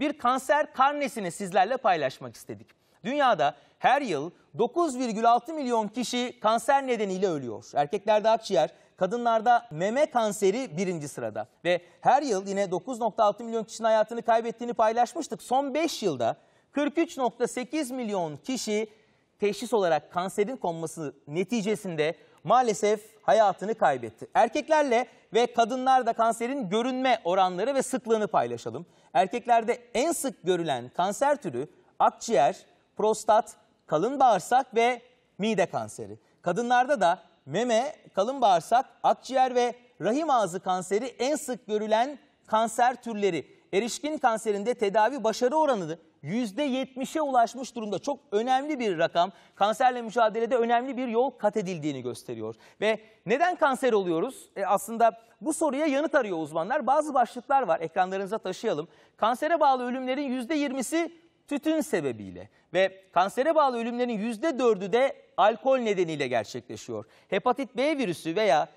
bir kanser karnesini sizlerle paylaşmak istedik. Dünyada her yıl 9,6 milyon kişi kanser nedeniyle ölüyor. Erkeklerde akciğer, kadınlarda meme kanseri birinci sırada. Ve her yıl yine 9,6 milyon kişinin hayatını kaybettiğini paylaşmıştık. Son 5 yılda 43,8 milyon kişi teşhis olarak kanserin konması neticesinde maalesef hayatını kaybetti. Erkeklerle ve kadınlarda kanserin görünme oranları ve sıklığını paylaşalım. Erkeklerde en sık görülen kanser türü akciğer, prostat, kalın bağırsak ve mide kanseri. Kadınlarda da meme, kalın bağırsak, akciğer ve rahim ağzı kanseri en sık görülen kanser türleri erişkin kanserinde tedavi başarı oranı %70'e ulaşmış durumda. Çok önemli bir rakam. Kanserle mücadelede önemli bir yol kat edildiğini gösteriyor. Ve neden kanser oluyoruz? E aslında bu soruya yanıt arıyor uzmanlar. Bazı başlıklar var ekranlarınıza taşıyalım. Kansere bağlı ölümlerin %20'si tütün sebebiyle ve kansere bağlı ölümlerin %4'ü de alkol nedeniyle gerçekleşiyor. Hepatit B virüsü veya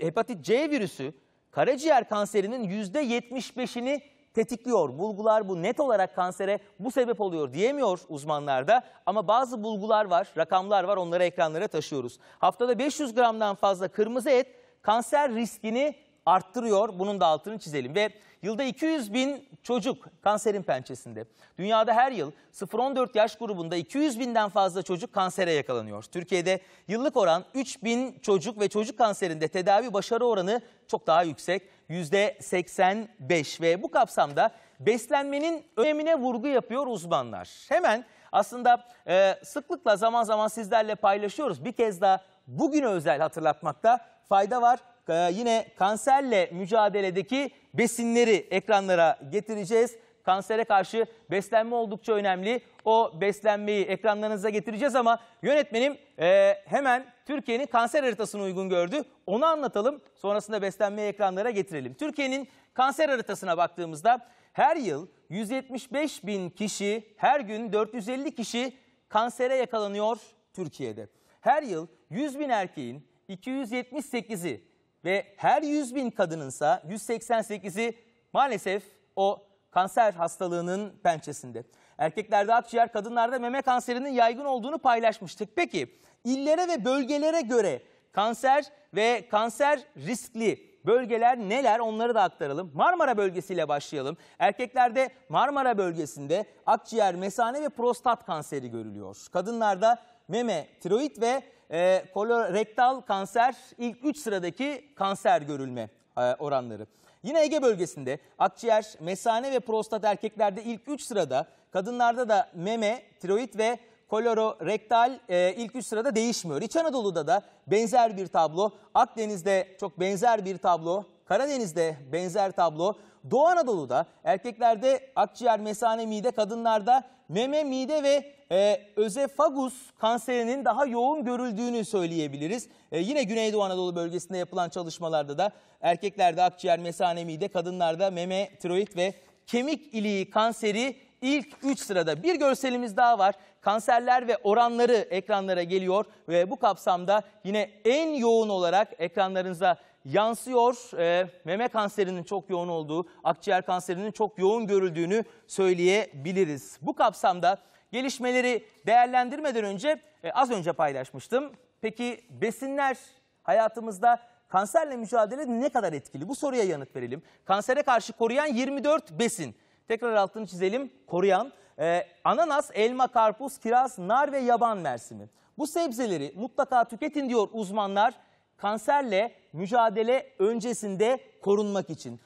hepatit C virüsü karaciğer kanserinin %75'ini tetikliyor. Bulgular bu net olarak kansere bu sebep oluyor diyemiyor uzmanlar da ama bazı bulgular var, rakamlar var onları ekranlara taşıyoruz. Haftada 500 gramdan fazla kırmızı et kanser riskini arttırıyor. Bunun da altını çizelim ve Yılda 200 bin çocuk kanserin pençesinde. Dünyada her yıl 0-14 yaş grubunda 200 binden fazla çocuk kansere yakalanıyor. Türkiye'de yıllık oran 3 bin çocuk ve çocuk kanserinde tedavi başarı oranı çok daha yüksek. %85 ve bu kapsamda beslenmenin önemine vurgu yapıyor uzmanlar. Hemen aslında e, sıklıkla zaman zaman sizlerle paylaşıyoruz. Bir kez daha bugüne özel hatırlatmakta fayda var. Ee, yine kanserle mücadeledeki besinleri ekranlara getireceğiz. Kansere karşı beslenme oldukça önemli. O beslenmeyi ekranlarınıza getireceğiz ama yönetmenim e, hemen Türkiye'nin kanser haritasını uygun gördü. Onu anlatalım sonrasında beslenmeyi ekranlara getirelim. Türkiye'nin kanser haritasına baktığımızda her yıl 175 bin kişi her gün 450 kişi kansere yakalanıyor Türkiye'de. Her yıl 100 bin erkeğin 278'i ve her 100 bin kadınınsa 188'i maalesef o kanser hastalığının pençesinde. Erkeklerde akciğer, kadınlarda meme kanserinin yaygın olduğunu paylaşmıştık. Peki illere ve bölgelere göre kanser ve kanser riskli bölgeler neler onları da aktaralım. Marmara bölgesiyle başlayalım. Erkeklerde Marmara bölgesinde akciğer, mesane ve prostat kanseri görülüyor. Kadınlarda meme, tiroid ve e, ee, kolorektal kanser ilk 3 sıradaki kanser görülme e, oranları. Yine Ege bölgesinde akciğer, mesane ve prostat erkeklerde ilk 3 sırada, kadınlarda da meme, tiroid ve kolorektal e, ilk 3 sırada değişmiyor. İç Anadolu'da da benzer bir tablo, Akdeniz'de çok benzer bir tablo Karadeniz'de benzer tablo. Doğu Anadolu'da erkeklerde akciğer, mesane, mide, kadınlarda meme, mide ve e, özefagus kanserinin daha yoğun görüldüğünü söyleyebiliriz. E, yine Güneydoğu Anadolu bölgesinde yapılan çalışmalarda da erkeklerde akciğer, mesane, mide, kadınlarda meme, tiroid ve kemik iliği kanseri ilk 3 sırada. Bir görselimiz daha var. Kanserler ve oranları ekranlara geliyor ve bu kapsamda yine en yoğun olarak ekranlarınıza yansıyor. E, meme kanserinin çok yoğun olduğu, akciğer kanserinin çok yoğun görüldüğünü söyleyebiliriz. Bu kapsamda gelişmeleri değerlendirmeden önce e, az önce paylaşmıştım. Peki besinler hayatımızda kanserle mücadele ne kadar etkili? Bu soruya yanıt verelim. Kansere karşı koruyan 24 besin. Tekrar altını çizelim. Koruyan e, ananas, elma, karpuz, kiraz, nar ve yaban mersini. Bu sebzeleri mutlaka tüketin diyor uzmanlar kanserle mücadele öncesinde korunmak için.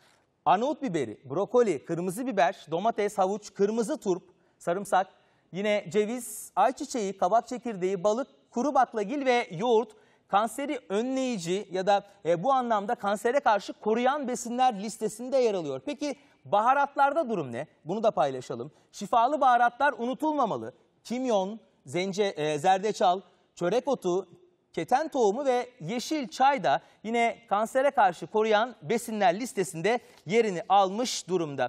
Arnavut biberi, brokoli, kırmızı biber, domates, havuç, kırmızı turp, sarımsak, yine ceviz, ayçiçeği, kabak çekirdeği, balık, kuru baklagil ve yoğurt kanseri önleyici ya da e, bu anlamda kansere karşı koruyan besinler listesinde yer alıyor. Peki baharatlarda durum ne? Bunu da paylaşalım. Şifalı baharatlar unutulmamalı. Kimyon, zence, e, zerdeçal, çörek otu, keten tohumu ve yeşil çay da yine kansere karşı koruyan besinler listesinde yerini almış durumda.